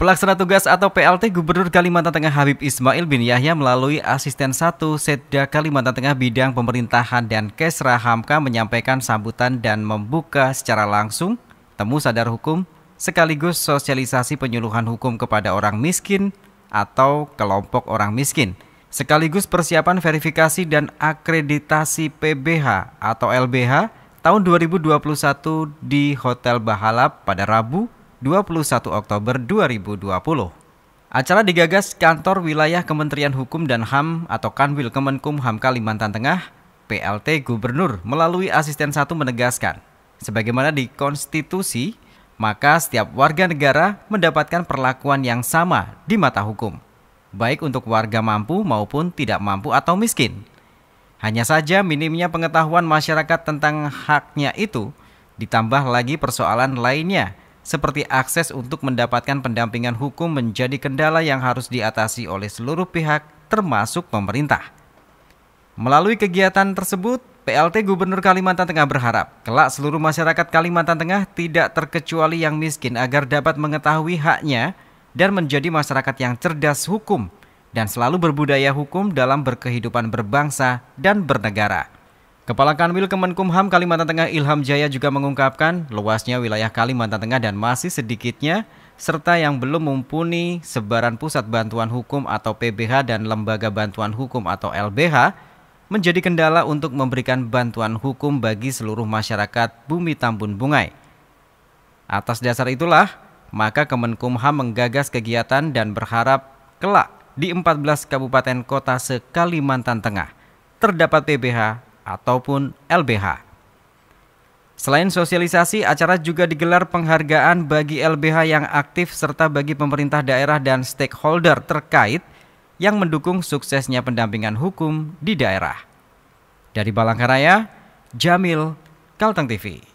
Pelaksana tugas atau PLT Gubernur Kalimantan Tengah Habib Ismail bin Yahya melalui asisten 1 Setda Kalimantan Tengah bidang pemerintahan dan Kesra Hamka menyampaikan sambutan dan membuka secara langsung temu sadar hukum sekaligus sosialisasi penyuluhan hukum kepada orang miskin atau kelompok orang miskin sekaligus persiapan verifikasi dan akreditasi PBH atau LBH tahun 2021 di Hotel Bahalap pada Rabu 21 Oktober 2020. Acara digagas Kantor Wilayah Kementerian Hukum dan HAM atau Kanwil Kemenkumham Kalimantan Tengah, PLT Gubernur melalui asisten satu menegaskan, sebagaimana di konstitusi, maka setiap warga negara mendapatkan perlakuan yang sama di mata hukum, baik untuk warga mampu maupun tidak mampu atau miskin. Hanya saja minimnya pengetahuan masyarakat tentang haknya itu ditambah lagi persoalan lainnya seperti akses untuk mendapatkan pendampingan hukum menjadi kendala yang harus diatasi oleh seluruh pihak termasuk pemerintah. Melalui kegiatan tersebut, PLT Gubernur Kalimantan Tengah berharap kelak seluruh masyarakat Kalimantan Tengah tidak terkecuali yang miskin agar dapat mengetahui haknya dan menjadi masyarakat yang cerdas hukum dan selalu berbudaya hukum dalam berkehidupan berbangsa dan bernegara. Kepala Kanwil Kemenkumham Kalimantan Tengah Ilham Jaya juga mengungkapkan luasnya wilayah Kalimantan Tengah dan masih sedikitnya serta yang belum mumpuni sebaran Pusat Bantuan Hukum atau PBH dan Lembaga Bantuan Hukum atau LBH menjadi kendala untuk memberikan bantuan hukum bagi seluruh masyarakat Bumi Tambun Bungai. Atas dasar itulah, maka Kemenkumham menggagas kegiatan dan berharap kelak di 14 kabupaten kota se-Kalimantan Tengah terdapat PBH ataupun LBH. Selain sosialisasi, acara juga digelar penghargaan bagi LBH yang aktif serta bagi pemerintah daerah dan stakeholder terkait yang mendukung suksesnya pendampingan hukum di daerah. Dari Balangkaraya, Jamil, Kalteng TV.